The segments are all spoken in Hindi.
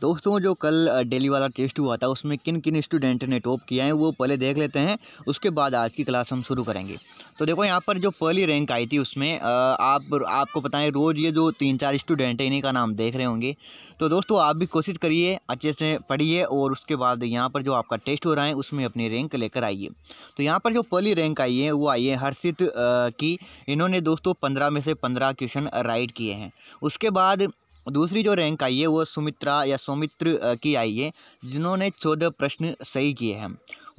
दोस्तों जो कल डेली वाला टेस्ट हुआ था उसमें किन किन स्टूडेंट ने टॉप किया है वो पहले देख लेते हैं उसके बाद आज की क्लास हम शुरू करेंगे तो देखो यहाँ पर जो पहली रैंक आई थी उसमें आप आपको पता है रोज़ ये जो तीन चार स्टूडेंट हैं इन्हीं का नाम देख रहे होंगे तो दोस्तों आप भी कोशिश करिए अच्छे से पढ़िए और उसके बाद यहाँ पर जो आपका टेस्ट हो रहा है उसमें अपनी रैंक लेकर आइए तो यहाँ पर जो पहली रैंक आई है वो आई है हर्षित की इन्होंने दोस्तों पंद्रह में से पंद्रह क्वेश्चन राइट किए हैं उसके बाद दूसरी जो रैंक आई है वो सुमित्रा या सौमित्र की आई है जिन्होंने चौदह प्रश्न सही किए हैं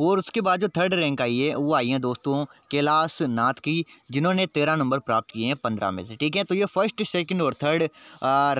और उसके बाद जो थर्ड रैंक आई है वो आई है दोस्तों कैलाश नाथ की जिन्होंने तेरह नंबर प्राप्त किए हैं पंद्रह में से ठीक है तो ये फर्स्ट सेकंड और थर्ड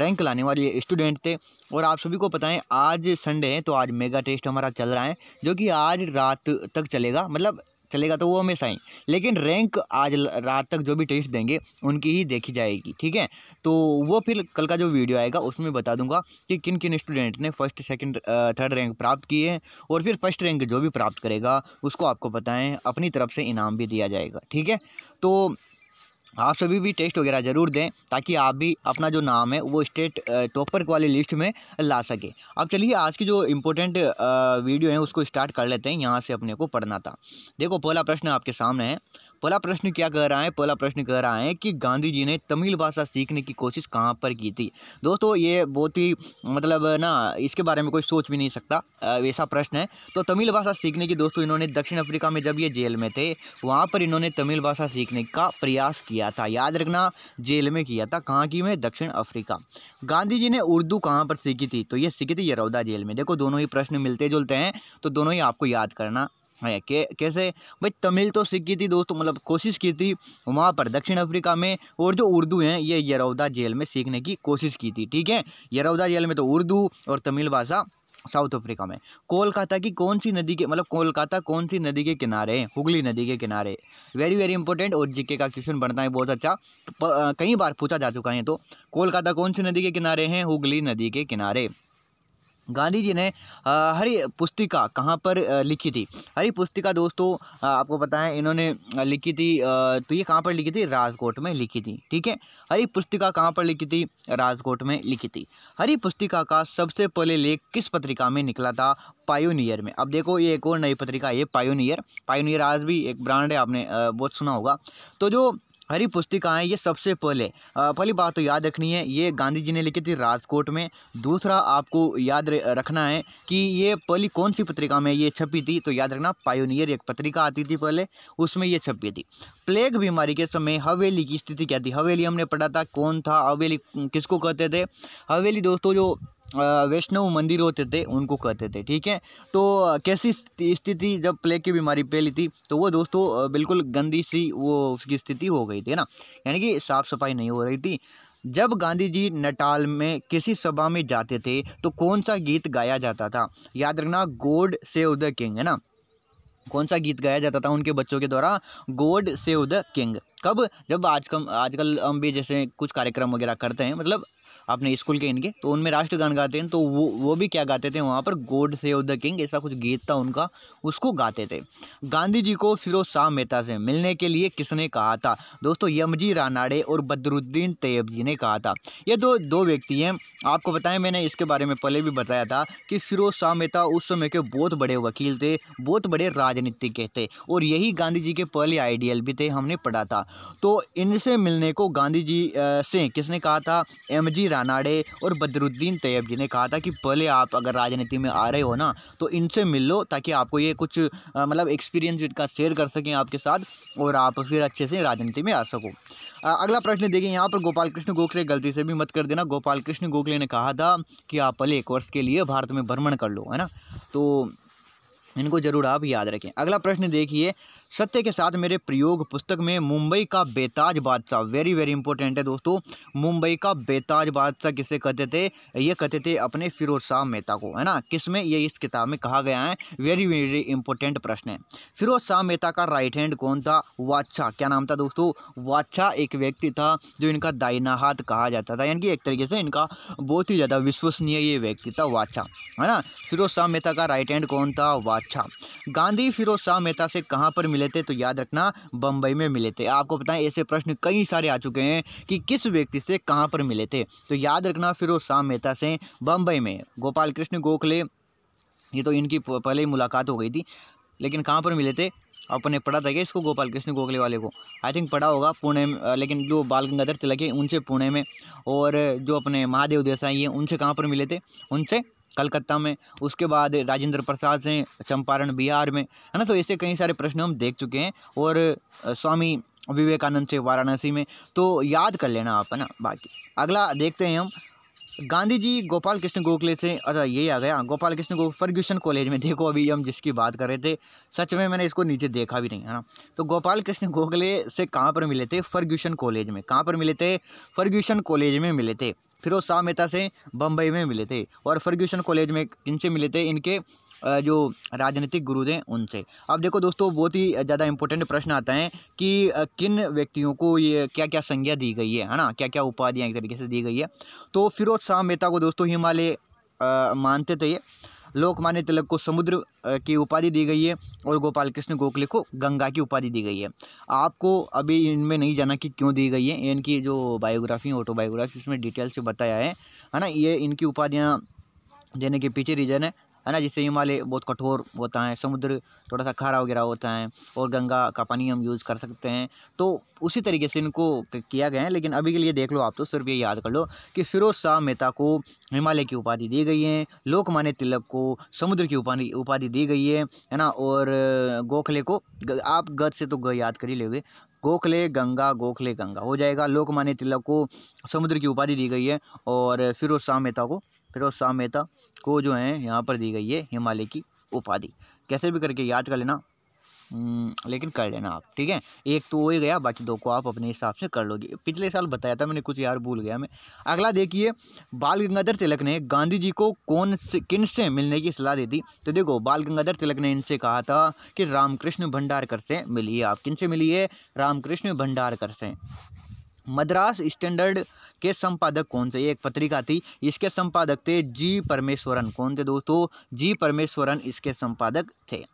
रैंक लाने वाले स्टूडेंट थे और आप सभी को पता है आज संडे है तो आज मेगा टेस्ट हमारा चल रहा है जो कि आज रात तक चलेगा मतलब चलेगा तो वो हमेशा ही लेकिन रैंक आज रात तक जो भी टेस्ट देंगे उनकी ही देखी जाएगी ठीक है तो वो फिर कल का जो वीडियो आएगा उसमें बता दूंगा कि किन किन स्टूडेंट ने फर्स्ट सेकंड थर्ड रैंक प्राप्त किए हैं और फिर फर्स्ट रैंक जो भी प्राप्त करेगा उसको आपको बताएँ अपनी तरफ से इनाम भी दिया जाएगा ठीक है तो आप सभी भी टेस्ट वगैरह ज़रूर दें ताकि आप भी अपना जो नाम है वो स्टेट टॉपर वाली लिस्ट में ला सके अब चलिए आज की जो इम्पोर्टेंट वीडियो है उसको स्टार्ट कर लेते हैं यहाँ से अपने को पढ़ना था देखो पहला प्रश्न आपके सामने है पहला प्रश्न क्या कह रहा है पहला प्रश्न कह रहा है कि गांधी जी ने तमिल भाषा सीखने की कोशिश कहाँ पर की थी दोस्तों ये बहुत ही मतलब ना इसके बारे में कोई सोच भी नहीं सकता ऐसा प्रश्न है तो तमिल भाषा सीखने की दोस्तों इन्होंने दक्षिण अफ्रीका में जब ये जेल में थे वहाँ पर इन्होंने तमिल भाषा सीखने का प्रयास किया था याद रखना जेल में किया था कहाँ की में दक्षिण अफ्रीका गांधी जी ने उर्दू कहाँ पर सीखी थी तो ये सीखी थी यरौदा जेल में देखो दोनों ही प्रश्न मिलते जुलते हैं तो दोनों ही आपको याद करना है के, कैसे भाई तमिल तो सीखी थी दोस्तों मतलब कोशिश की थी वहाँ पर दक्षिण अफ्रीका में और जो उर्दू हैं ये यरौदा जेल में सीखने की कोशिश की थी ठीक है यरौदा जेल में तो उर्दू और तमिल भाषा साउथ अफ्रीका में कोलकाता की कौन सी नदी के मतलब कोलकाता कौन सी नदी के किनारे हैं हुगली नदी के किनारे वेरी वेरी इंपॉर्टेंट और जीके का क्वेश्चन बनता है बहुत अच्छा कई बार पूछा जा चुका है तो कोलकाता कौन सी नदी के किनारे हैं हुगली नदी के किनारे गांधी जी ने हरी पुस्तिका कहाँ पर लिखी थी हरी पुस्तिका दोस्तों आपको पता है इन्होंने लिखी थी तो ये कहाँ पर लिखी थी राजकोट में लिखी थी ठीक है हरी पुस्तिका कहाँ पर लिखी थी राजकोट में लिखी थी हरी पुस्तिका का सबसे पहले लेख किस पत्रिका में निकला था पायोनियर में अब देखो ये एक और नई पत्रिका है पायोनियर पायोनियर आज भी एक ब्रांड है आपने बहुत सुना होगा तो जो हरी पुस्तिकाएँ ये सबसे पहले पहली बात तो याद रखनी है ये गांधी जी ने लिखी थी राजकोट में दूसरा आपको याद रखना है कि ये पहली कौन सी पत्रिका में ये छपी थी तो याद रखना पायोनियर एक पत्रिका आती थी पहले उसमें ये छपी थी प्लेग बीमारी के समय हवेली की स्थिति क्या थी हवेली हमने पढ़ा था कौन था हवेली किसको कहते थे हवेली दोस्तों जो वैष्णव मंदिर होते थे उनको कहते थे ठीक है तो कैसी स्थिति जब प्लेग की बीमारी फैली थी तो वो दोस्तों बिल्कुल गंदी सी वो उसकी स्थिति हो गई थी ना यानी कि साफ़ सफाई नहीं हो रही थी जब गांधी जी नटाल में किसी सभा में जाते थे तो कौन सा गीत गाया जाता था याद रखना गोड सेव द किंग है ना कौन सा गीत गाया जाता था उनके बच्चों के द्वारा गोड सेव द किंग कब जब आज कम आजकल हम भी जैसे कुछ कार्यक्रम वगैरह करते हैं मतलब अपने स्कूल के इनके तो उनमें राष्ट्रगान गाते हैं तो वो वो भी क्या गाते थे वहाँ पर गोड ऑफ द किंग ऐसा कुछ गीत था उनका उसको गाते थे गांधी जी को फिरोज शाह मेहता से मिलने के लिए किसने कहा था दोस्तों यमजी रानाडे और बदरुद्दीन तैयब जी ने कहा था ये दो दो व्यक्ति हैं आपको बताएं मैंने इसके बारे में पहले भी बताया था कि फिरोज शाह मेहता उस समय के बहुत बड़े वकील थे बहुत बड़े राजनीतिक थे और यही गांधी जी के पहले आइडियल भी थे हमने पढ़ा था तो इनसे मिलने को गांधी जी से किसने कहा था एम जी रानाडे और बदरुद्दीन तैयब जी ने कहा था कि पहले आप अगर राजनीति में आ रहे हो ना तो इनसे मिल लो ताकि आपको ये कुछ मतलब एक्सपीरियंस इनका शेयर कर सकें आपके साथ और आप फिर अच्छे से राजनीति में आ सको अगला प्रश्न देखिए यहाँ पर गोपाल कृष्ण गोखले गलती से भी मत कर देना गोपाल कृष्ण गोखले ने कहा था कि आप पहले एक वर्ष के लिए भारत में भ्रमण कर लो है ना तो इनको जरूर आप याद रखें अगला प्रश्न देखिए सत्य के साथ मेरे प्रयोग पुस्तक में मुंबई का बेताज बादशाह वेरी वेरी इंपॉर्टेंट है दोस्तों मुंबई का बेताज बादशाह किसे कहते थे ये कहते थे अपने फिरोज शाह मेहता को है ना किस में ये इस किताब में कहा गया है वेरी वेरी इंपॉर्टेंट प्रश्न है फिरोज शाह मेहता का राइट हैंड कौन था वादशाह क्या नाम था दोस्तों वादशाह एक व्यक्ति था जो इनका दाइना हाथ कहा जाता था यानी कि एक तरीके से इनका बहुत ही ज़्यादा विश्वसनीय ये व्यक्ति था वादशाह है ना फिरोज शाह मेहता का राइट हैंड कौन था वादशाह गांधी फिरोज शाह मेहता से कहाँ पर मिले मिले थे तो याद रखना बम्बई में मिले थे आपको पता है ऐसे प्रश्न कई सारे आ चुके हैं कि किस व्यक्ति से कहाँ पर मिले थे तो याद रखना फिरोज शाह मेहता से बम्बई में गोपाल कृष्ण गोखले ये तो इनकी पहले ही मुलाकात हो गई थी लेकिन कहाँ पर मिले थे अपने पढ़ा था क्या इसको गोपाल कृष्ण गोखले वाले को आई थिंक पढ़ा होगा पुणे में लेकिन जो बाल गंगाधर तिलक है उनसे पुणे में और जो अपने महादेव देसाई हैं उनसे कहाँ पर मिले थे उनसे कलकत्ता में उसके बाद राजेंद्र प्रसाद से चंपारण बिहार में है ना तो ऐसे कई सारे प्रश्न हम देख चुके हैं और स्वामी विवेकानंद से वाराणसी में तो याद कर लेना आप है ना बाकी अगला देखते हैं हम गांधी जी गोपाल कृष्ण गोखले से अच्छा ये आ गया गोपाल कृष्ण गो फर्ग्यूसन कॉलेज में देखो अभी हम जिसकी बात कर रहे थे सच में मैंने इसको नीचे देखा भी नहीं है ना तो गोपाल कृष्ण गोखले से कहाँ पर मिले थे फर्ग्यूसन कॉलेज में कहाँ पर मिले थे फर्ग्यूसन कॉलेज में मिले थे फिरोज शाह मेहता से बम्बई में मिले थे और फर्ग्यूसन कॉलेज में इनसे मिले थे इनके जो राजनीतिक गुरु थे उनसे अब देखो दोस्तों बहुत ही ज़्यादा इंपॉर्टेंट प्रश्न आता है कि किन व्यक्तियों को ये क्या क्या संज्ञा दी गई है है ना क्या क्या उपाधियाँ एक तरीके से दी गई है तो फिरोज शाह मेहता को दोस्तों हिमालय मानते थे ये लोकमान्य तिलक को समुद्र की उपाधि दी गई है और गोपाल कृष्ण गोखले को गंगा की उपाधि दी गई है आपको अभी इनमें नहीं जाना कि क्यों दी गई है इनकी जो बायोग्राफी ऑटोबायोग्राफी उसमें डिटेल से बताया है है ना ये इनकी उपाधियाँ देने के पीछे रीज़न है है ना जिससे हिमालय बहुत कठोर होता है समुद्र थोड़ा सा खारा वगैरह होता है और गंगा का पानी हम यूज़ कर सकते हैं तो उसी तरीके से इनको किया गया है लेकिन अभी के लिए देख लो आप तो सिर्फ ये याद कर लो कि फिरोज शाह मेहता को हिमालय की उपाधि दी गई है लोकमान्य तिलक को समुद्र की उपाधि उपाधि दी गई है है ना और गोखले को आप गद से तो ग याद कर ही ले गोखले गंगा गोखले गंगा हो जाएगा लोकमान्य तिलक को समुद्र की उपाधि दी गई है और फिरोज शाह मेहता को फिरोज शाह मेहता को जो है यहाँ पर दी गई है हिमालय की उपाधि कैसे भी करके याद कर लेना हम्म, लेकिन कर लेना आप ठीक है एक तो वो ही गया बाकी दो को आप अपने हिसाब से कर लोगे पिछले साल बताया था मैंने कुछ यार भूल गया मैं अगला देखिए बाल गंगाधर तिलक ने गांधी जी को कौन से किन से मिलने की सलाह दी थी तो देखो बाल गंगाधर तिलक ने इनसे कहा था कि रामकृष्ण भंडारकर से मिलिए आप किन से मिलिए रामकृष्ण भंडारकर से मद्रास स्टैंडर्ड के संपादक कौन ये एक पत्रिका थी इसके संपादक थे जी परमेश्वरन कौन थे दोस्तों जी परमेश्वरन इसके संपादक थे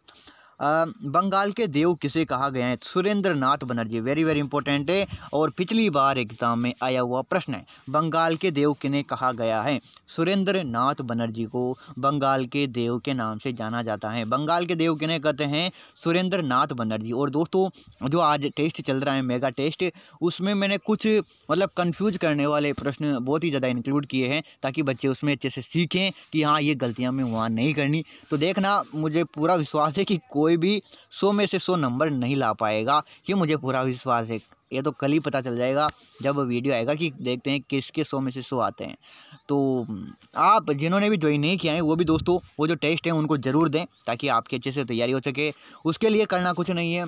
बंगाल के देव किसे कहा गया है Surendranath Banerjee very very important है और पिछली बार एग्जाम में आया हुआ प्रश्न है बंगाल के देव किन्हें कहा गया है सुरेंद्र नाथ बनर्जी को बंगाल के देव के नाम से जाना जाता है बंगाल के देव किन्हें कहते हैं सुरेंद्र नाथ बनर्जी और दोस्तों जो आज टेस्ट चल रहा है मेगा टेस्ट उसमें मैंने कुछ मतलब कन्फ्यूज करने वाले प्रश्न बहुत ही ज़्यादा इंक्लूड किए हैं ताकि बच्चे उसमें अच्छे से सीखें कि हाँ ये गलतियाँ हमें वहाँ नहीं करनी तो देखना मुझे पूरा विश्वास है कि कोई कोई भी सौ में से सौ नंबर नहीं ला पाएगा ये मुझे पूरा विश्वास है ये तो कल ही पता चल जाएगा जब वीडियो आएगा कि देखते हैं किसके सौ में से सौ आते हैं तो आप जिन्होंने भी ज्वाइन नहीं किया है वो भी दोस्तों वो जो टेस्ट हैं उनको ज़रूर दें ताकि आपकी अच्छे से तैयारी हो सके उसके लिए करना कुछ नहीं है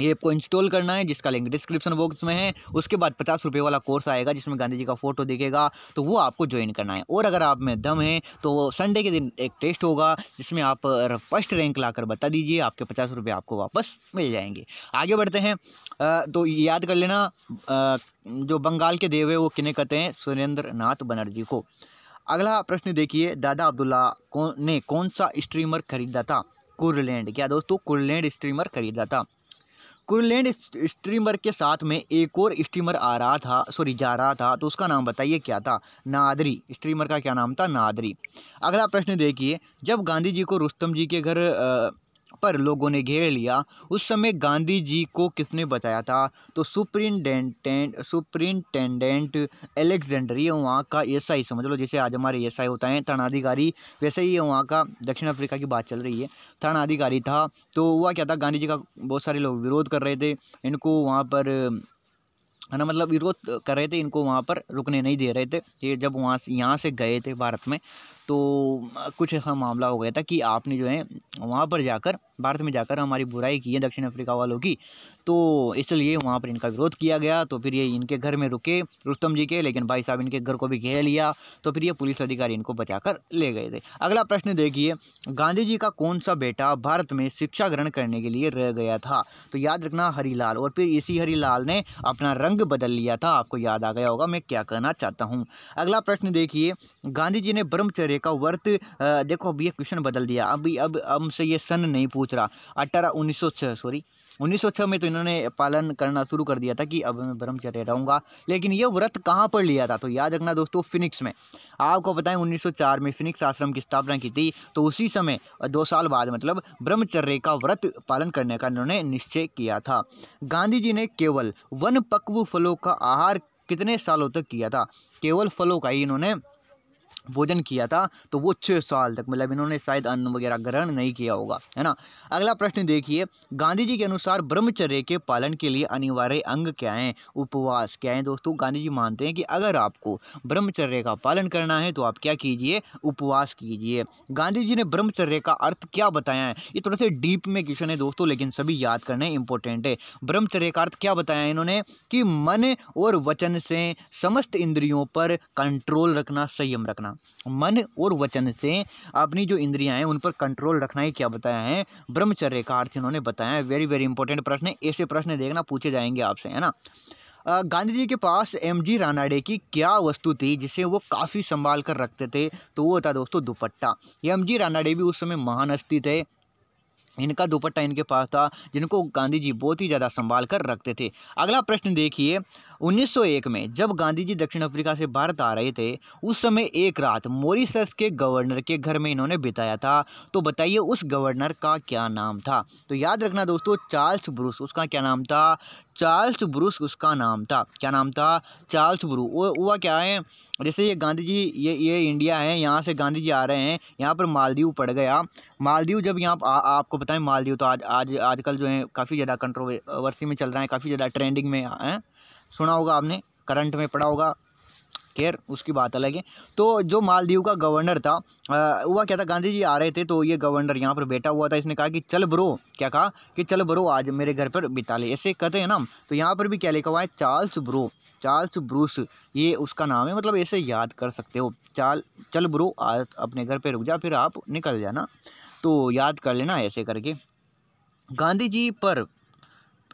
ये आपको इंस्टॉल करना है जिसका लिंक डिस्क्रिप्शन बॉक्स में है उसके बाद पचास रुपये वाला कोर्स आएगा जिसमें गांधी जी का फोटो दिखेगा तो वो आपको ज्वाइन करना है और अगर आप में दम है तो संडे के दिन एक टेस्ट होगा जिसमें आप फर्स्ट रैंक लाकर बता दीजिए आपके पचास रुपये आपको वापस मिल जाएंगे आगे बढ़ते हैं तो याद कर लेना जो बंगाल के देव है वो किन्हें कहते हैं सुरेंद्र नाथ बनर्जी को अगला प्रश्न देखिए दादा अब्दुल्ला कौन ने कौन सा स्ट्रीमर खरीदा था कुरलैंड क्या दोस्तों कुरलैंड स्ट्रीमर खरीदा था कुरलैंड स्ट्रीमर के साथ में एक और स्टीमर आ रहा था सॉरी जा रहा था तो उसका नाम बताइए क्या था नादरी स्ट्रीमर का क्या नाम था नादरी अगला प्रश्न देखिए जब गांधी जी को रुस्तम जी के घर पर लोगों ने घेर लिया उस समय गांधी जी को किसने बचाया था तो सुप्रिंटेंडेंट सुप्रिंटेंडेंट एलेक्जेंडर वहाँ का एस आई समझ लो जैसे आज हमारे एस आई होता है थानाधिकारी वैसे ही वहाँ का दक्षिण अफ्रीका की बात चल रही है थानाधिकारी था तो हुआ क्या था गांधी जी का बहुत सारे लोग विरोध कर रहे थे इनको वहाँ पर है ना मतलब विरोध कर रहे थे इनको वहाँ पर रुकने नहीं दे रहे थे ये जब वहाँ से यहाँ से गए थे भारत में तो कुछ ऐसा मामला हो गया था कि आपने जो है वहाँ पर जाकर भारत में जाकर हमारी बुराई की है दक्षिण अफ्रीका वालों की तो इसलिए वहाँ पर इनका विरोध किया गया तो फिर ये इनके घर में रुके रुस्तम जी के लेकिन भाई साहब इनके घर को भी घेर लिया तो फिर ये पुलिस अधिकारी इनको बचाकर ले गए थे अगला प्रश्न देखिए गांधी जी का कौन सा बेटा भारत में शिक्षा ग्रहण करने के लिए रह गया था तो याद रखना हरिलाल और फिर इसी हरीलाल ने अपना रंग बदल लिया था आपको याद आ गया होगा मैं क्या कहना चाहता हूँ अगला प्रश्न देखिए गांधी जी ने ब्रह्मचर्य का वर्त देखो अब ये क्वेश्चन बदल दिया अभी अब हमसे ये सन नहीं पूछ रहा अठारह उन्नीस सौ सॉरी 1906 में तो इन्होंने पालन करना शुरू कर दिया था कि अब मैं ब्रह्मचर्य रहूँगा लेकिन ये व्रत कहाँ पर लिया था तो याद रखना दोस्तों फिनिक्स में आपको बताएं 1904 में फिनिक्स आश्रम की स्थापना की थी तो उसी समय दो साल बाद मतलब ब्रह्मचर्य का व्रत पालन करने का इन्होंने निश्चय किया था गांधी जी ने केवल वन पक्व फलों का आहार कितने सालों तक किया था केवल फलों का ही इन्होंने भोजन किया था तो वो छः साल तक मतलब इन्होंने शायद अन्न वगैरह ग्रहण नहीं किया होगा है ना अगला प्रश्न देखिए गांधी जी के अनुसार ब्रह्मचर्य के पालन के लिए अनिवार्य अंग क्या हैं उपवास क्या हैं दोस्तों गांधी जी मानते हैं कि अगर आपको ब्रह्मचर्य का पालन करना है तो आप क्या कीजिए उपवास कीजिए गांधी जी ने ब्रह्मचर्य का अर्थ क्या बताया है ये थोड़ा सा डीप में क्वेश्चन है दोस्तों लेकिन सभी याद करने इंपॉर्टेंट है ब्रह्मचर्य का अर्थ क्या बताया इन्होंने कि मन और वचन से समस्त इंद्रियों पर कंट्रोल रखना संयम रखना रखना मन और वचन से अपनी जो इंद्रियां हैं उन पर कंट्रोल रखना ही क्या बताया है ब्रह्मचर्य का अर्थ इन्होंने बताया है वेरी वेरी इंपॉर्टेंट प्रश्न है ऐसे प्रश्न देखना पूछे जाएंगे आपसे है ना गांधी जी के पास एम जी रानाडे की क्या वस्तु थी जिसे वो काफ़ी संभाल कर रखते थे तो वो होता दोस्तों दुपट्टा एम जी रानाडे भी उस समय महान हस्ती थे इनका दुपट्टा इनके पास था जिनको गांधी जी बहुत ही ज़्यादा संभाल कर रखते थे अगला प्रश्न देखिए 1901 में जब गांधी जी दक्षिण अफ्रीका से भारत आ रहे थे उस समय एक रात मोरिसस के गवर्नर के घर में इन्होंने बिताया था तो बताइए उस गवर्नर का क्या नाम था तो याद रखना दोस्तों चार्ल्स ब्रूस उसका क्या नाम था चार्ल्स ब्रूस उसका नाम था क्या नाम था चार्ल्स ब्रू हुआ क्या है जैसे ये गांधी जी ये ये इंडिया है यहाँ से गांधी जी आ रहे हैं यहाँ पर मालदीव पड़ गया मालदीव जब यहाँ आपको बताएं मालदीव तो आज आज आजकल जो है काफ़ी ज़्यादा कंट्रोवर्सी में चल रहा है काफ़ी ज़्यादा ट्रेंडिंग में हैं सुना होगा आपने करंट में पढ़ा होगा खैर उसकी बात अलग है तो जो मालदीव का गवर्नर था हुआ क्या था गांधी जी आ रहे थे तो ये गवर्नर यहाँ पर बैठा हुआ था इसने कहा कि चल ब्रो क्या कहा कि चल ब्रो आज मेरे घर पर बिता ले ऐसे कहते हैं ना तो यहाँ पर भी क्या लिखा हुआ है चार्ल्स ब्रो चार्ल्स ब्रूस ये उसका नाम है मतलब ऐसे याद कर सकते हो चाल चल ब्रो आज अपने घर पर रुक जा फिर आप निकल जाना तो याद कर लेना ऐसे करके गांधी जी पर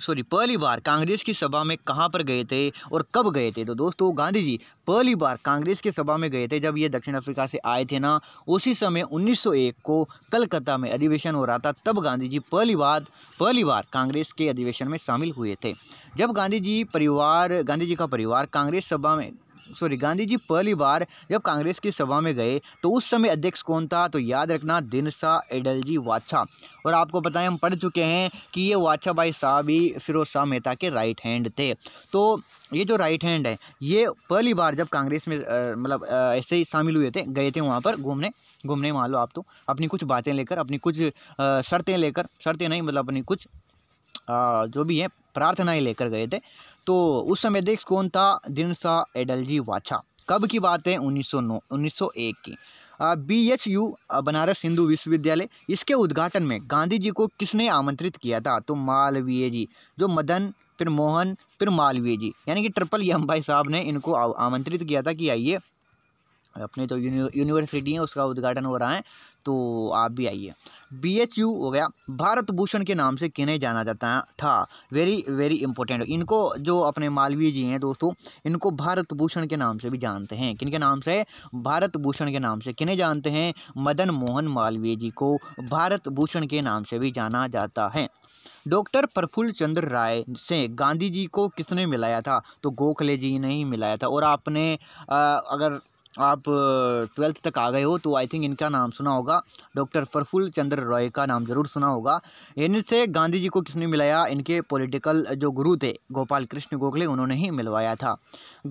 सॉरी पहली बार कांग्रेस की सभा में कहाँ पर गए थे और कब गए थे तो दोस्तों गांधी जी पहली बार कांग्रेस की सभा में गए थे जब ये दक्षिण अफ्रीका से आए थे ना उसी समय 1901 को कलकत्ता में अधिवेशन हो रहा था तब गांधी जी पहली बार पहली बार कांग्रेस के अधिवेशन में शामिल हुए थे जब गांधी जी परिवार गांधी जी का परिवार कांग्रेस सभा में सॉरी गांधी जी पहली बार जब कांग्रेस की सभा में गए तो उस समय अध्यक्ष कौन था तो याद रखना दिनसा एडलजी वाचा और आपको बताएं हम पढ़ चुके हैं कि ये वाचा भाई साहब ही फिरोज शाह मेहता के राइट हैंड थे तो ये जो राइट हैंड है ये पहली बार जब कांग्रेस में मतलब ऐसे ही शामिल हुए थे गए थे वहाँ पर घूमने घूमने मान लो आप तो अपनी कुछ बातें लेकर अपनी कुछ शर्तें लेकर शर्तें नहीं मतलब अपनी कुछ आ, जो भी है प्रार्थनाएं लेकर गए थे तो उस समय अध्यक्ष कौन था दिन सा एडलजी वाछा कब की बात है 1909 1901 की B H U Banaras Hindu विश्वविद्यालय इसके उद्घाटन में गांधी जी को किसने आमंत्रित किया था तो मालवीय जी जो मदन फिर मोहन फिर मालवीय जी यानी कि ट्रिपल यम भाई साहब ने इनको आमंत्रित किया था कि आइए अपने जो तो यूनिवर्सिटी है उसका उद्घाटन हो रहा है तो आप भी आइए बी एच यू हो गया भारत भूषण के नाम से किन्हें जाना जाता था वेरी वेरी इंपॉर्टेंट इनको जो अपने मालवीय जी हैं दोस्तों इनको भारत भूषण के नाम से भी जानते हैं किन के नाम से भारत भूषण के नाम से किन्हें जानते हैं मदन मोहन मालवीय जी को भारत भूषण के नाम से भी जाना जाता है डॉक्टर प्रफुल्ल चंद्र राय से गांधी जी को किसने मिलाया था तो गोखले जी ने ही मिलाया था और आपने आ, अगर आप ट्वेल्थ uh, तक आ गए हो तो आई थिंक इनका नाम सुना होगा डॉक्टर प्रफुल्ल चंद्र रॉय का नाम जरूर सुना होगा इनसे गांधी जी को किसने मिलाया इनके पॉलिटिकल जो गुरु थे गोपाल कृष्ण गोखले उन्होंने ही मिलवाया था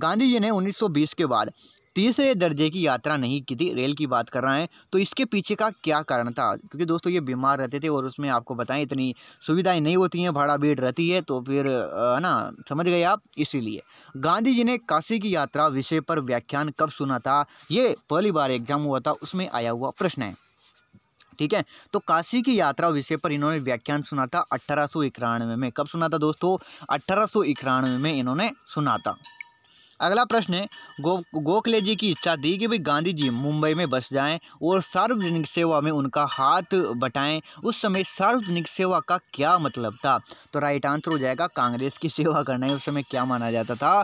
गांधी जी ने 1920 के बाद तीसरे दर्जे की यात्रा नहीं की थी रेल की बात कर रहा है तो इसके पीछे का क्या कारण था क्योंकि दोस्तों ये बीमार रहते थे और उसमें आपको बताएं इतनी सुविधाएं नहीं होती हैं भाड़ा भीड़ रहती है तो फिर है ना समझ गए आप इसीलिए गांधी जी ने काशी की यात्रा विषय पर व्याख्यान कब सुना था ये पहली बार एग्जाम हुआ था उसमें आया हुआ प्रश्न है ठीक है तो काशी की यात्रा विषय पर इन्होंने व्याख्यान सुना था अट्ठारह में कब सुना था दोस्तों अट्ठारह में इन्होंने सुना था अगला प्रश्न है गो गोखले जी की इच्छा थी कि भाई गांधी जी मुंबई में बस जाएं और सार्वजनिक सेवा में उनका हाथ बटाएं उस समय सार्वजनिक सेवा का क्या मतलब था तो राइट आंसर हो जाएगा कांग्रेस की सेवा करना है उस समय क्या माना जाता था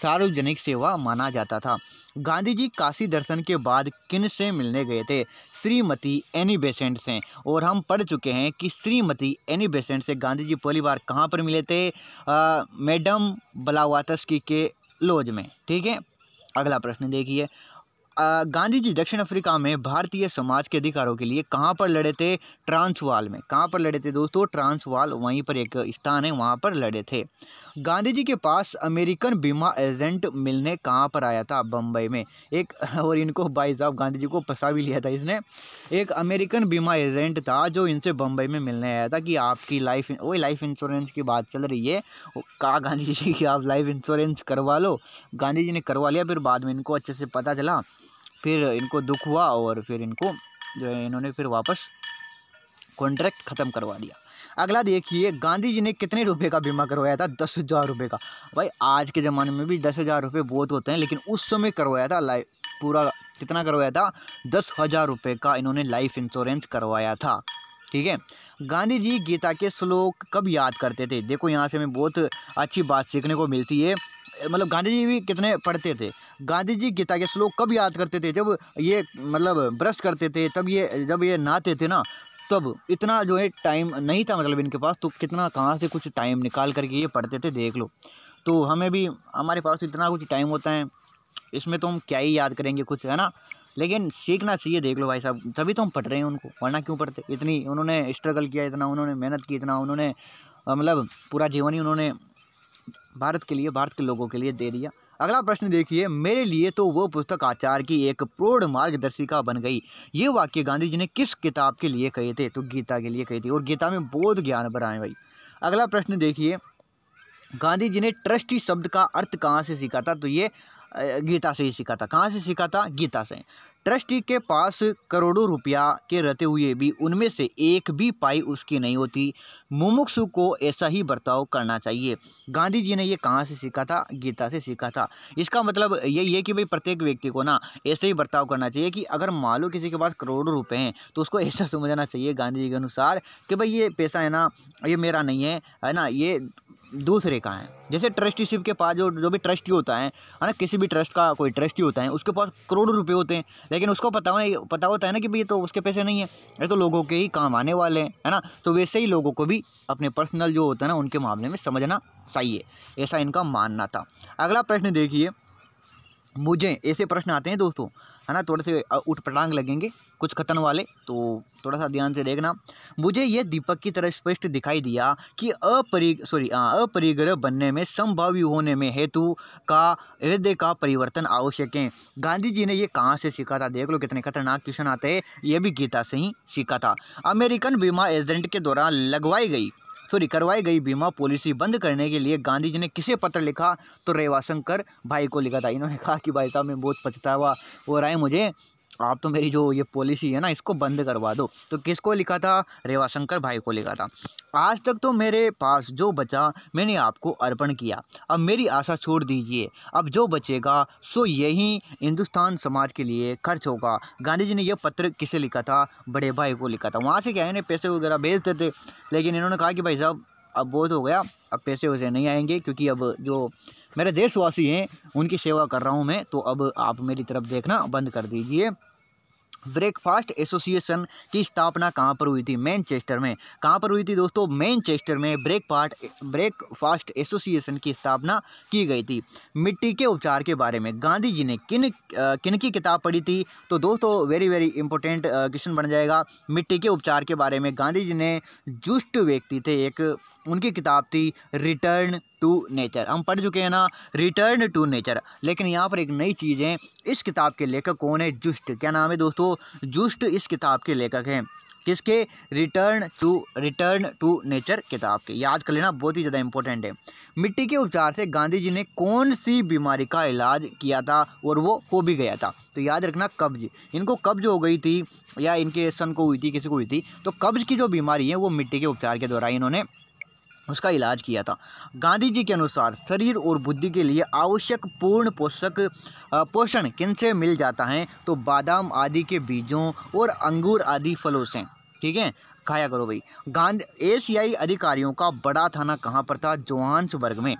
सार्वजनिक सेवा माना जाता था गांधी जी काशी दर्शन के बाद किन से मिलने गए थे श्रीमती एनी बेसेंट से और हम पढ़ चुके हैं कि श्रीमती एनी बेसेंट से गांधी जी पहली बार कहाँ पर मिले थे आ, मैडम बलावातस्की के लॉज में ठीक है अगला प्रश्न देखिए गांधी जी दक्षिण अफ्रीका में भारतीय समाज के अधिकारों के लिए कहाँ पर लड़े थे ट्रांसवाल में कहाँ पर लड़े थे दोस्तों ट्रांसवाल वहीं पर एक स्थान है वहाँ पर लड़े थे गांधी जी के पास अमेरिकन बीमा एजेंट मिलने कहाँ पर आया था बम्बई में एक और इनको भाई साहब गांधी जी को फंसा भी लिया था इसने एक अमेरिकन बीमा एजेंट था जो इनसे बम्बई में मिलने आया था कि आपकी लाइफ वही लाइफ इंश्योरेंस की बात चल रही है कहा गांधी जी की आप लाइफ इंश्योरेंस करवा लो गांधी जी ने करवा लिया फिर बाद में इनको अच्छे से पता चला फिर इनको दुख हुआ और फिर इनको जो है इन्होंने फिर वापस कॉन्ट्रैक्ट ख़त्म करवा दिया अगला देखिए गांधी जी ने कितने रुपए का बीमा करवाया था दस हज़ार रुपये का भाई आज के ज़माने में भी दस हज़ार रुपये बहुत होते हैं लेकिन उस समय करवाया था लाइफ पूरा कितना करवाया था दस हज़ार रुपये का इन्होंने लाइफ इंश्योरेंस करवाया था ठीक है गांधी जी गीता के श्लोक कब याद करते थे देखो यहाँ से हमें बहुत अच्छी बात सीखने को मिलती है मतलब गांधी जी भी कितने पढ़ते थे गांधी जी गीता के श्लोक कब याद करते थे जब ये मतलब ब्रश करते थे तब ये जब ये नहाते थे ना तब इतना जो है टाइम नहीं था मतलब इनके पास तो कितना कहाँ से कुछ टाइम निकाल करके ये पढ़ते थे देख लो तो हमें भी हमारे पास इतना कुछ टाइम होता है इसमें तो हम क्या ही याद करेंगे कुछ है ना लेकिन सीखना चाहिए देख लो भाई साहब तभी तो हम पढ़ रहे हैं उनको वरना क्यों पढ़ते इतनी उन्होंने स्ट्रगल किया इतना उन्होंने मेहनत की इतना उन्होंने मतलब पूरा जीवन ही उन्होंने भारत के लिए भारत के लोगों के लिए दे दिया अगला प्रश्न देखिए मेरे लिए तो वो पुस्तक आचार की एक प्रौढ़ मार्गदर्शिका बन गई ये वाक्य गांधी जी ने किस किताब के लिए कहे थे तो गीता के लिए कही थी और गीता में बोध ज्ञान बनाए भाई अगला प्रश्न देखिए गांधी जी ने ट्रस्टी शब्द का अर्थ कहाँ से सीखा था तो ये गीता से ही सीखा था कहाँ से सीखा था गीता से ट्रस्टी के पास करोड़ों रुपया के रहते हुए भी उनमें से एक भी पाई उसकी नहीं होती मुमुक्षु को ऐसा ही बर्ताव करना चाहिए गांधी जी ने ये कहाँ से सीखा था गीता से सीखा था इसका मतलब यही है कि भाई प्रत्येक व्यक्ति को ना ऐसे ही बर्ताव करना चाहिए कि अगर मान लो किसी के पास करोड़ों रुपये हैं तो उसको ऐसा समझना चाहिए गांधी जी के अनुसार कि भाई ये पैसा है ना ये मेरा नहीं है है ना ये दूसरे का है जैसे ट्रस्टीशिप के पास जो जो भी ट्रस्टी होता है है ना किसी भी ट्रस्ट का कोई ट्रस्टी होता है उसके पास करोड़ों रुपए होते हैं लेकिन उसको पता हो पता होता है ना कि भाई तो उसके पैसे नहीं है ये तो लोगों के ही काम आने वाले हैं है ना तो वैसे ही लोगों को भी अपने पर्सनल जो होता है ना उनके मामले में समझना चाहिए ऐसा इनका मानना था अगला प्रश्न देखिए मुझे ऐसे प्रश्न आते हैं दोस्तों है ना थोड़े से उठ पटांग लगेंगे कुछ खतन वाले तो थोड़ा सा ध्यान से देखना मुझे यह दीपक की तरह स्पष्ट दिखाई दिया कि अपरि सॉरी अपरिग्रह बनने में संभावी होने में हेतु का हृदय का परिवर्तन आवश्यक है गांधी जी ने ये कहाँ से सीखा था देख लो कितने खतरनाक क्वेश्चन आते हैं यह भी गीता से ही सीखा था अमेरिकन बीमा एजेंट के द्वारा लगवाई गई सॉरी करवाई गई बीमा पॉलिसी बंद करने के लिए गांधी जी ने किसे पत्र लिखा तो रेवाशंकर भाई को लिखा था इन्होंने कहा कि भाई साहब मैं बहुत पछतावा हो रहा है मुझे आप तो मेरी जो ये पॉलिसी है ना इसको बंद करवा दो तो किसको लिखा था रेवाशंकर भाई को लिखा था आज तक तो मेरे पास जो बचा मैंने आपको अर्पण किया अब मेरी आशा छोड़ दीजिए अब जो बचेगा सो यही हिंदुस्तान समाज के लिए खर्च होगा गांधी जी ने यह पत्र किसे लिखा था बड़े भाई को लिखा था वहाँ से क्या है ना पैसे वगैरह भेजते थे लेकिन इन्होंने कहा कि भाई साहब अब बहुत हो गया अब पैसे वैसे नहीं आएंगे क्योंकि अब जो मेरे देशवासी हैं उनकी सेवा कर रहा हूँ मैं तो अब आप मेरी तरफ देखना बंद कर दीजिए ब्रेकफास्ट एसोसिएशन की स्थापना कहाँ पर हुई थी मैनचेस्टर में कहाँ पर हुई थी दोस्तों मैनचेस्टर में ब्रेकफास्ट ब्रेकफास्ट एसोसिएशन की स्थापना की गई थी मिट्टी के उपचार के बारे में गांधी जी ने किन किन की किताब पढ़ी थी तो दोस्तों वेरी वेरी इंपॉर्टेंट क्वेश्चन बन जाएगा मिट्टी के उपचार के बारे में गांधी जी ने जुष्ट व्यक्ति थे एक उनकी किताब थी रिटर्न टू नेचर हम पढ़ चुके हैं ना रिटर्न टू नेचर लेकिन यहाँ पर एक नई चीज़ है इस किताब के लेखक कौन है जुस्ट क्या नाम है दोस्तों जुस्ट इस किताब के लेखक हैं किसके return to return to nature किताब के याद कर लेना बहुत ही ज़्यादा इंपॉर्टेंट है मिट्टी के उपचार से गांधी जी ने कौन सी बीमारी का इलाज किया था और वो हो भी गया था तो याद रखना कब्ज इनको कब्ज हो गई थी या इनके सन को हुई थी किसी को हुई थी तो कब्ज की जो बीमारी है वो मिट्टी के उपचार के द्वारा इन्होंने उसका इलाज किया था गांधी जी के अनुसार शरीर और बुद्धि के लिए आवश्यक पूर्ण पोषक पोषण किन से मिल जाता है तो बादाम आदि के बीजों और अंगूर आदि फलों से ठीक है खाया करो भाई गांधी एशियाई अधिकारियों का बड़ा थाना कहाँ पर था जोहान्सबर्ग में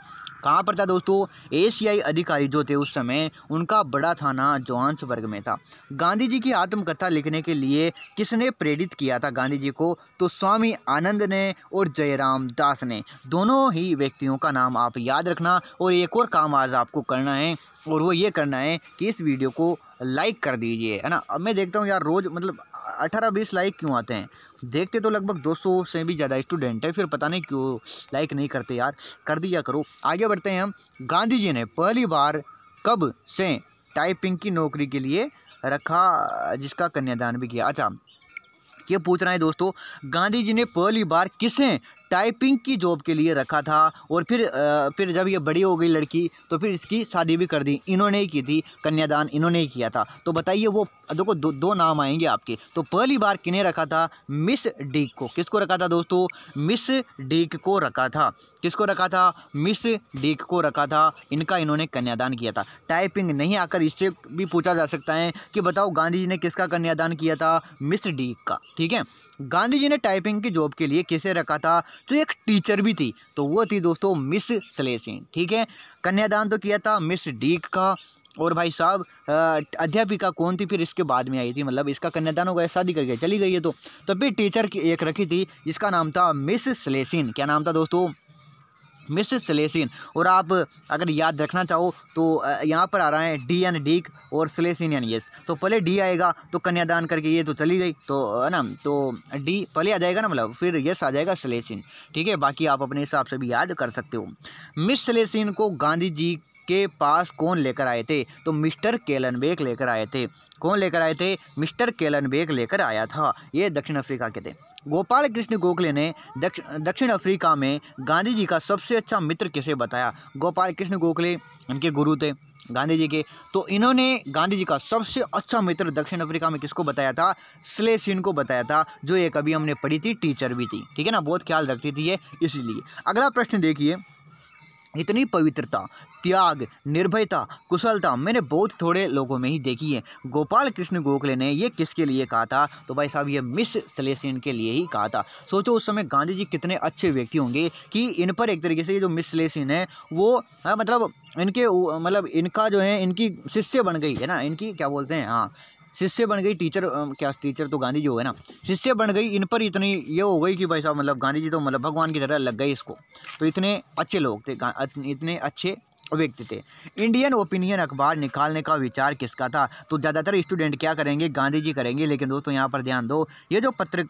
कहाँ पर था दोस्तों एशियाई अधिकारी जो थे उस समय उनका बड़ा थाना जोहान्सबर्ग में था गांधी जी की आत्मकथा लिखने के लिए किसने प्रेरित किया था गांधी जी को तो स्वामी आनंद ने और जयराम दास ने दोनों ही व्यक्तियों का नाम आप याद रखना और एक और काम आज आपको करना है और वो ये करना है कि इस वीडियो को लाइक कर दीजिए है ना अब मैं देखता हूँ यार रोज़ मतलब अठारह बीस लाइक क्यों आते हैं देखते तो लगभग दो सौ से भी ज़्यादा स्टूडेंट है फिर पता नहीं क्यों लाइक नहीं करते यार कर दिया करो आगे बढ़ते हैं हम गांधी जी ने पहली बार कब से टाइपिंग की नौकरी के लिए रखा जिसका कन्यादान भी किया अच्छा ये पूछ रहा है दोस्तों गांधी जी ने पहली बार किसे टाइपिंग की जॉब के लिए रखा था और फिर आ, फिर जब ये बड़ी हो गई लड़की तो फिर इसकी शादी भी कर दी इन्होंने ही की थी कन्यादान इन्होंने ही किया था तो बताइए वो देखो दो, दो नाम आएंगे आपके तो पहली बार किन्हें रखा था मिस डीक को किसको रखा था दोस्तों मिस डीक को रखा था किसको रखा था मिस डीक को रखा था इनका इन्होंने कन्यादान किया था टाइपिंग नहीं आकर इससे भी पूछा जा सकता है कि बताओ गांधी जी ने किसका कन्यादान किया था मिस डीक का ठीक है गांधी जी ने टाइपिंग की जॉब के लिए किसे रखा था तो एक टीचर भी थी तो वो थी दोस्तों मिस सलेसिन ठीक है कन्यादान तो किया था मिस डीक का और भाई साहब अध्यापिका कौन थी फिर इसके बाद में आई थी मतलब इसका कन्यादान हो गया शादी करके चली गई है तो तब तो भी टीचर की एक रखी थी जिसका नाम था मिस सलेसिन क्या नाम था दोस्तों मिसेस सलेसिन और आप अगर याद रखना चाहो तो यहाँ पर आ रहा है डी एन डीक और सलेसिन यानी यस तो पहले डी आएगा तो कन्यादान करके ये तो चली गई तो है ना तो डी पहले आ जाएगा ना मतलब फिर यस आ जाएगा सलेसिन ठीक है बाकी आप अपने हिसाब से भी याद कर सकते हो मिस सलेसिन को गांधी जी के पास कौन लेकर आए थे तो मिस्टर केलन बेग लेकर आए थे कौन लेकर आए थे मिस्टर केलन बेग लेकर आया था ये दक्षिण अफ्रीका के थे गोपाल कृष्ण गोखले ने दक्षिण अफ्रीका में गांधी जी का सबसे अच्छा मित्र किसे बताया गोपाल कृष्ण गोखले इनके गुरु थे गांधी जी के तो इन्होंने गांधी जी का सबसे अच्छा मित्र दक्षिण अफ्रीका में किसको बताया था स्लेसिन को बताया था जो एक अभी हमने पढ़ी थी टीचर भी थी ठीक है ना बहुत ख्याल रखती थी ये इसीलिए अगला प्रश्न देखिए इतनी पवित्रता त्याग निर्भयता कुशलता मैंने बहुत थोड़े लोगों में ही देखी है गोपाल कृष्ण गोखले ने ये किसके लिए कहा था तो भाई साहब ये मिस सलेसियन के लिए ही कहा था सोचो उस समय गांधी जी कितने अच्छे व्यक्ति होंगे कि इन पर एक तरीके से ये जो मिस सलेसियन है वो है, हाँ, मतलब इनके मतलब इनका जो है इनकी शिष्य बन गई है ना इनकी क्या बोलते हैं हाँ शिष्य बन गई टीचर क्या टीचर तो गांधी जी हो गए ना शिष्य बन गई इन पर इतनी ये हो गई कि भाई साहब मतलब गांधी जी तो मतलब भगवान की तरह लग गए इसको तो इतने अच्छे लोग थे इतने अच्छे व्यक्ति थे इंडियन ओपिनियन अखबार निकालने का विचार किसका था तो ज़्यादातर स्टूडेंट क्या करेंगे गांधी जी करेंगे लेकिन दोस्तों यहाँ पर ध्यान दो ये जो पत्र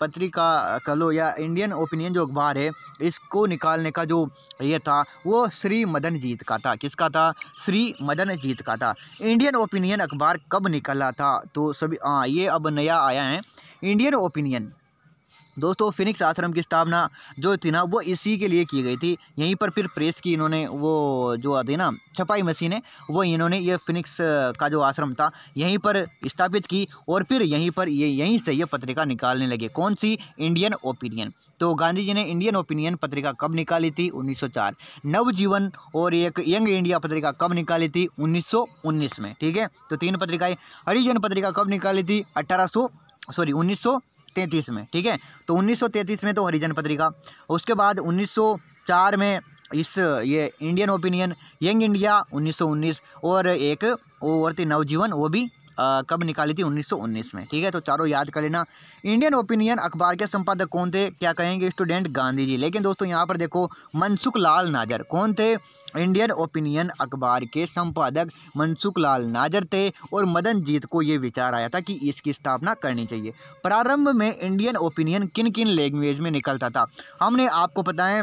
पत्रिका कह या इंडियन ओपिनियन जो अखबार है इसको निकालने का जो ये था वो श्री मदन जीत का था किसका था श्री मदन जीत का था इंडियन ओपिनियन अखबार कब निकला था तो सभी हाँ ये अब नया आया है इंडियन ओपिनियन दोस्तों फिनिक्स आश्रम की स्थापना जो थी ना वो इसी के लिए की गई थी यहीं पर फिर प्रेस की इन्होंने वो जो आती ना छपाई मशीन है वो इन्होंने ये फिनिक्स का जो आश्रम था यहीं पर स्थापित की और फिर यहीं पर ये यहीं से ये पत्रिका निकालने लगे कौन सी इंडियन ओपिनियन तो गांधी जी ने इंडियन ओपिनियन पत्रिका कब निकाली थी उन्नीस नवजीवन और एक यंग इंडिया पत्रिका कब निकाली थी उन्नीस में ठीक है तो तीन पत्रिकाएँ हरिजन पत्रिका कब निकाली थी अट्ठारह सॉरी उन्नीस तैंतीस में ठीक है तो 1933 में तो हरिजन पत्रिका उसके बाद 1904 में इस ये इंडियन ओपिनियन यंग इंडिया 1919 और एक और थी नवजीवन वो भी आ, कब निकाली थी 1919 में ठीक है तो चारों याद कर लेना इंडियन ओपिनियन अखबार के संपादक कौन थे क्या कहेंगे स्टूडेंट गांधी जी लेकिन दोस्तों यहाँ पर देखो मनसुख लाल नाजर कौन थे इंडियन ओपिनियन अखबार के संपादक मनसुख लाल नाजर थे और मदन जीत को ये विचार आया था कि इसकी स्थापना करनी चाहिए प्रारंभ में इंडियन ओपिनियन किन किन लैंग्वेज में निकलता था हमने आपको पता है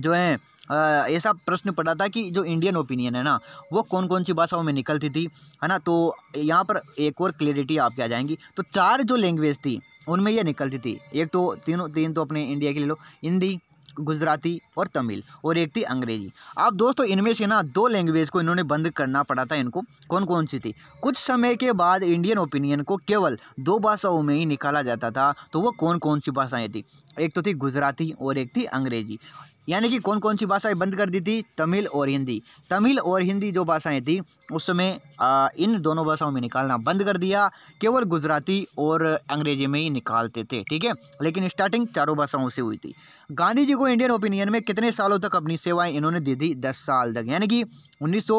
जो है ऐसा प्रश्न पड़ा था कि जो इंडियन ओपिनियन है ना वो कौन कौन सी भाषाओं में निकलती थी है ना तो यहाँ पर एक और क्लियरिटी आपके आ जाएंगी तो चार जो लैंग्वेज थी उनमें ये निकलती थी एक तो तीनों तीन तो अपने इंडिया की ले लो हिंदी गुजराती और तमिल और एक थी अंग्रेजी आप दोस्तों इनमें से ना दो लैंग्वेज को इन्होंने बंद करना पड़ा था इनको कौन कौन सी थी कुछ समय के बाद इंडियन ओपिनियन को केवल दो भाषाओं में ही निकाला जाता था तो वो कौन कौन सी भाषाएं थी एक तो थी गुजराती और एक थी अंग्रेजी यानी कि कौन कौन सी भाषाएं बंद कर दी थी तमिल और हिंदी तमिल और हिंदी जो भाषाएं थी उस समय इन दोनों भाषाओं में निकालना बंद कर दिया केवल गुजराती और अंग्रेजी में ही निकालते थे ठीक है लेकिन स्टार्टिंग चारों भाषाओं से हुई थी गांधी जी को इंडियन ओपिनियन में कितने सालों तक अपनी सेवाएं इन्होंने दी थी दस साल तक यानी कि उन्नीस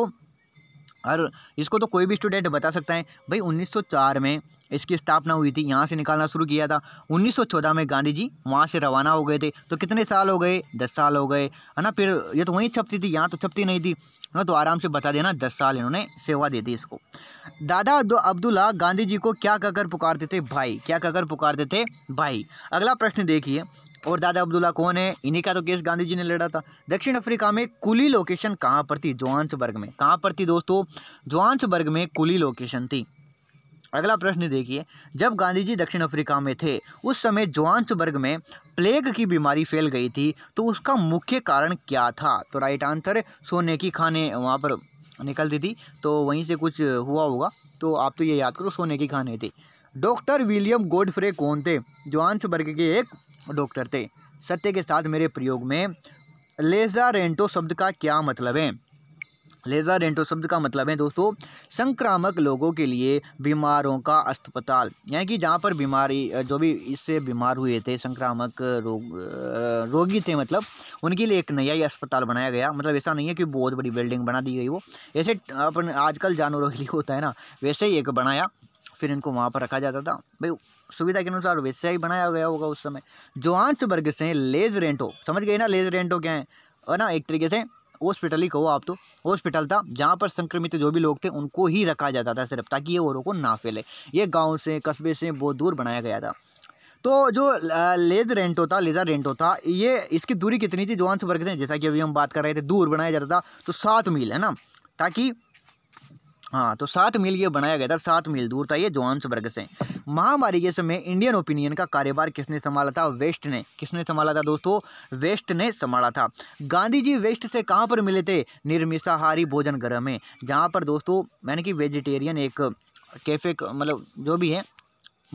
और इसको तो कोई भी स्टूडेंट बता सकता है भाई 1904 में इसकी स्थापना हुई थी यहाँ से निकालना शुरू किया था 1914 में गांधी जी वहाँ से रवाना हो गए थे तो कितने साल हो गए दस साल हो गए है ना फिर ये तो वहीं छपती थी यहाँ तो छपती नहीं थी है ना तो आराम से बता देना दस साल इन्होंने सेवा दी थी इसको दादा अब्दुल्ला गांधी जी को क्या कहकर पुकारते थे भाई क्या कहकर पुकारते थे भाई अगला प्रश्न देखिए और दादा अब्दुल्ला कौन है इन्हीं का तो केस गांधी जी ने लड़ा था दक्षिण अफ्रीका में कुली लोकेशन कहाँ पर थी जोहान्सबर्ग में कहाँ पर थी दोस्तों जोहान्सबर्ग में कुली लोकेशन थी अगला प्रश्न देखिए जब गांधी जी दक्षिण अफ्रीका में थे उस समय जोहान्सबर्ग में प्लेग की बीमारी फैल गई थी तो उसका मुख्य कारण क्या था तो राइट आंसर सोने की खाने वहाँ पर निकलती थी तो वहीं से कुछ हुआ होगा तो आप तो ये याद करो सोने की खाने थी डॉक्टर विलियम गोडफ्रे कौन थे जोहान्सबर्ग के एक डॉक्टर थे सत्य के साथ मेरे प्रयोग में लेजा रेंटो शब्द का क्या मतलब है लेजा रेंटो शब्द का मतलब है दोस्तों संक्रामक लोगों के लिए बीमारों का अस्पताल यानी कि जहाँ पर बीमारी जो भी इससे बीमार हुए थे संक्रामक रोग रोगी थे मतलब उनके लिए एक नया ही अस्पताल बनाया गया मतलब ऐसा नहीं है कि बहुत बड़ी बिल्डिंग बना दी गई वो ऐसे अपन आजकल जानवरों के लिए होता है ना वैसे ही एक बनाया फिर इनको वहाँ पर रखा जाता था भाई सुविधा के अनुसार वैसा ही बनाया गया होगा उस समय जोहान्सबर्ग से लेज रेंटो समझ गए ना लेज रेंटो क्या है और ना एक तरीके से हॉस्पिटल ही कहो आप तो हॉस्पिटल था जहाँ पर संक्रमित जो भी लोग थे उनको ही रखा जाता था सिर्फ ताकि ये औरों को ना फैले ये गाँव से कस्बे से बहुत दूर बनाया गया था तो जो लेज रेंटो था लेजर रेंटो था ये इसकी दूरी कितनी थी वर्ग से जैसा कि अभी हम बात कर रहे थे दूर बनाया जाता था तो सात मील है ना ताकि हाँ तो सात मील ये बनाया गया था सात मील दूर था ये जोहान्सबर्ग से महामारी के समय इंडियन ओपिनियन का कार्यभार किसने संभाला था वेस्ट ने किसने संभाला था दोस्तों वेस्ट ने संभाला था गांधी जी वेस्ट से कहाँ पर मिले थे निर्मिषाहारी भोजन गृह में जहाँ पर दोस्तों मैंने कि वेजिटेरियन एक कैफे मतलब जो भी है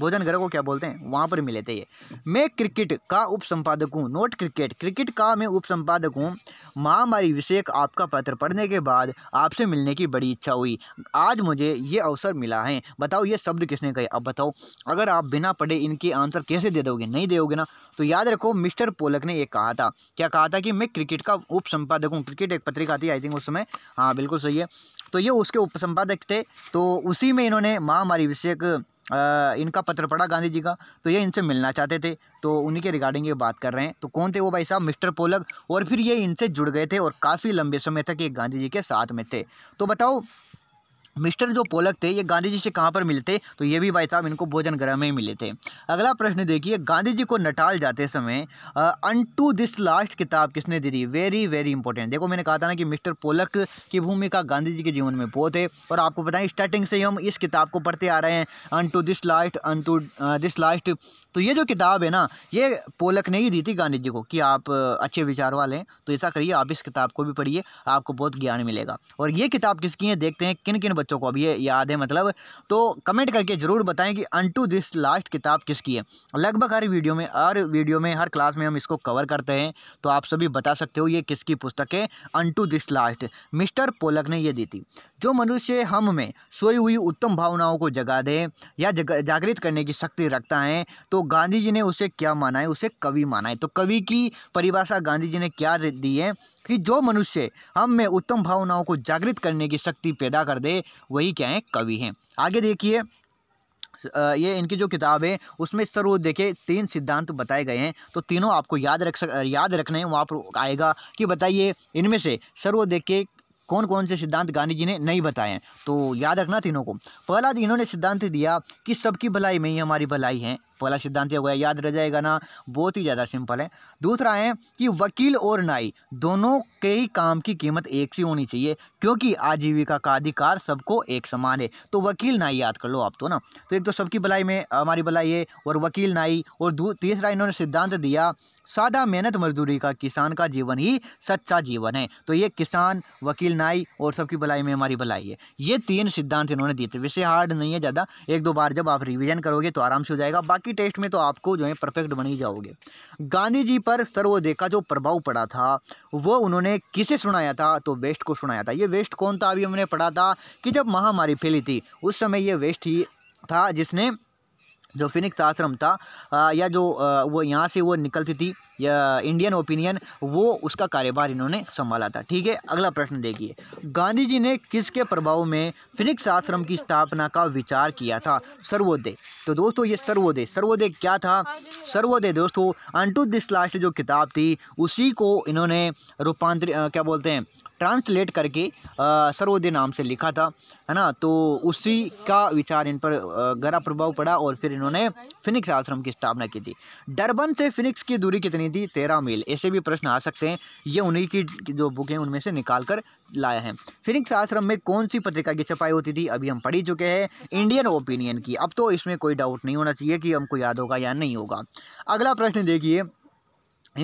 भोजन घर को क्या बोलते हैं वहाँ पर मिले थे ये मैं क्रिकेट का उप संपादक हूँ नोट क्रिकेट क्रिकेट का मैं उप संपादक हूँ महामारी विषयक आपका पत्र पढ़ने के बाद आपसे मिलने की बड़ी इच्छा हुई आज मुझे ये अवसर मिला है बताओ ये शब्द किसने कहे अब बताओ अगर आप बिना पढ़े इनके आंसर कैसे दे दोगे नहीं दोगे ना तो याद रखो मिस्टर पोलक ने एक कहा था क्या कहा था कि मैं क्रिकेट का उप संपादक हूँ क्रिकेट एक पत्रिका थी आई थिंक उस समय हाँ बिल्कुल सही है तो ये उसके उप संपादक थे तो उसी में इन्होंने महामारी विषयक इनका पत्र पड़ा गांधी जी का तो ये इनसे मिलना चाहते थे तो उन्हीं के रिगार्डिंग ये बात कर रहे हैं तो कौन थे वो भाई साहब मिस्टर पोलक और फिर ये इनसे जुड़ गए थे और काफ़ी लंबे समय तक ये गांधी जी के साथ में थे तो बताओ मिस्टर जो पोलक थे ये गांधी जी से कहाँ पर मिले तो ये भी भाई साहब इनको भोजन ग्रह में ही मिले थे अगला प्रश्न देखिए गांधी जी को नटाल जाते समय अन टू दिस लास्ट किताब किसने दे दी वेरी वेरी इंपॉर्टेंट देखो मैंने कहा था ना कि मिस्टर पोलक की भूमिका गांधी जी के जीवन में बहुत है और आपको पता है स्टार्टिंग से ही हम इस किताब को पढ़ते आ रहे हैं unto this last unto this last तो ये जो किताब है ना ये पोलक ने ही दी थी गांधी जी को कि आप अच्छे विचार वाले हैं तो ऐसा करिए आप इस किताब को भी पढ़िए आपको बहुत ज्ञान मिलेगा और ये किताब किसकी है देखते हैं किन किन बच्चों को अभी ये याद है मतलब तो कमेंट करके ज़रूर बताएं कि अनटू दिस लास्ट किताब किसकी है लगभग हर वीडियो में हर वीडियो में हर क्लास में हम इसको कवर करते हैं तो आप सभी बता सकते हो ये किसकी पुस्तक है unto this last mister Polak ने ये दी थी जो मनुष्य हम में सोई हुई उत्तम भावनाओं को जगा दे या जागृत करने की शक्ति रखता है तो गांधी जी ने उसे क्या माना है उसे कवि माना है तो कवि की परिभाषा गांधी जी ने क्या दी है कि जो मनुष्य हम में उत्तम भावनाओं को जागृत करने की शक्ति पैदा कर दे वही क्या है कवि हैं आगे देखिए ये इनकी जो किताब है उसमें तरह देखे तीन सिद्धांत बताए गए हैं तो तीनों आपको याद रख सक याद रखने वहाँ पर आएगा कि बताइए इनमें से सर्व देखे कौन कौन से सिद्धांत गांधी जी ने नहीं बताए हैं तो याद रखना तीनों को पहला तो इन्होंने सिद्धांत दिया कि सबकी भलाई में ही हमारी भलाई है पहला सिद्धांत हो गया याद रह जाएगा ना बहुत ही ज़्यादा सिंपल है दूसरा है कि वकील और नाई दोनों के ही काम की कीमत एक सी होनी चाहिए क्योंकि आजीविका का अधिकार सबको एक समान है तो वकील नाई याद कर लो आप तो ना तो एक तो सबकी भलाई में हमारी भलाई है और वकील नाई और तीसरा इन्होंने सिद्धांत दिया सादा मेहनत मजदूरी का किसान का जीवन ही सच्चा जीवन है तो ये किसान वकील नाई और सबकी भलाई में हमारी भलाई है ये तीन सिद्धांत इन्होंने दिए थे वैसे हार्ड नहीं है ज़्यादा एक दो बार जब आप रिविजन करोगे तो आराम से हो जाएगा बाकी बाकी टेस्ट में तो आपको जो है परफेक्ट बन ही जाओगे गांधी जी पर सर्वोदय का जो प्रभाव पड़ा था वो उन्होंने किसे सुनाया था तो वेस्ट को सुनाया था ये वेस्ट कौन था अभी हमने पढ़ा था कि जब महामारी फैली थी उस समय ये वेस्ट ही था जिसने जो फिनिक्स आश्रम था या जो वो यहाँ से वो निकलती थी या इंडियन ओपिनियन वो उसका कार्यभार इन्होंने संभाला था ठीक है अगला प्रश्न देखिए गांधी जी ने किसके प्रभाव में फिनिक्स आश्रम की स्थापना का विचार किया था सर्वोदय तो दोस्तों ये सर्वोदय सर्वोदय क्या था सर्वोदय दोस्तों अंटू दिस लास्ट जो किताब थी उसी को इन्होंने रूपांतरित क्या बोलते हैं ट्रांसलेट करके सर्वोदय नाम से लिखा था है ना तो उसी का विचार इन पर गहरा प्रभाव पड़ा और फिर इन्होंने फिनिक्स आश्रम की स्थापना की थी डरबन से फिनिक्स की दूरी कितनी थी तेरह मील ऐसे भी प्रश्न आ सकते हैं ये उन्हीं की जो बुक हैं उनमें से निकाल कर लाया है फिनिक्स आश्रम में कौन सी पत्रिका की छपाई होती थी अभी हम पढ़ ही चुके हैं इंडियन ओपिनियन की अब तो इसमें कोई डाउट नहीं होना चाहिए कि हमको याद होगा या नहीं होगा अगला प्रश्न देखिए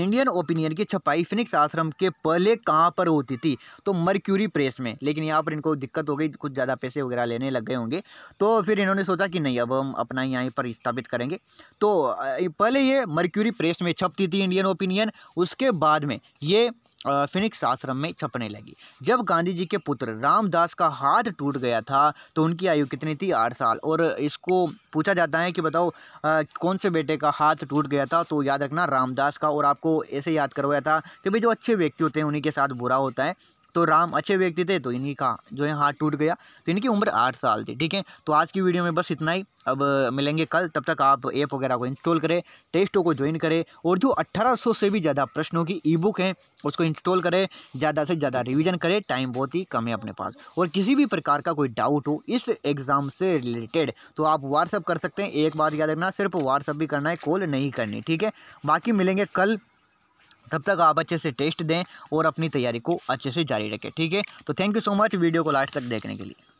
इंडियन ओपिनियन की छपाई फिनिक्स आश्रम के पहले कहाँ पर होती थी तो मर्क्यूरी प्रेस में लेकिन यहाँ पर इनको दिक्कत हो गई कुछ ज़्यादा पैसे वगैरह लेने लग गए होंगे तो फिर इन्होंने सोचा कि नहीं अब हम अपना यहीं पर स्थापित करेंगे तो पहले ये मर्क्यूरी प्रेस में छपती थी इंडियन ओपिनियन उसके बाद में ये फिनिक्स आश्रम में छपने लगी जब गांधी जी के पुत्र रामदास का हाथ टूट गया था तो उनकी आयु कितनी थी आठ साल और इसको पूछा जाता है कि बताओ आ, कौन से बेटे का हाथ टूट गया था तो याद रखना रामदास का और आपको ऐसे याद करवाया था कि भाई जो अच्छे व्यक्ति होते हैं उन्हीं के साथ बुरा होता है तो राम अच्छे व्यक्ति थे तो इन्हीं का जो है हाथ टूट गया तो इनकी उम्र आठ साल थी ठीक है तो आज की वीडियो में बस इतना ही अब मिलेंगे कल तब तक आप ऐप वगैरह को इंस्टॉल करें टेस्टों को ज्वाइन करें और जो 1800 से भी ज़्यादा प्रश्नों की ई बुक है उसको इंस्टॉल करें ज़्यादा से ज़्यादा रिविज़न करें टाइम बहुत ही कम है अपने पास और किसी भी प्रकार का कोई डाउट हो इस एग्ज़ाम से रिलेटेड तो आप व्हाट्सअप कर सकते हैं एक बात याद रखना सिर्फ व्हाट्सअप भी करना है कॉल नहीं करनी ठीक है बाकी मिलेंगे कल तब तक आप अच्छे से टेस्ट दें और अपनी तैयारी को अच्छे से जारी रखें ठीक है तो thank you so much video को लास्ट तक देखने के लिए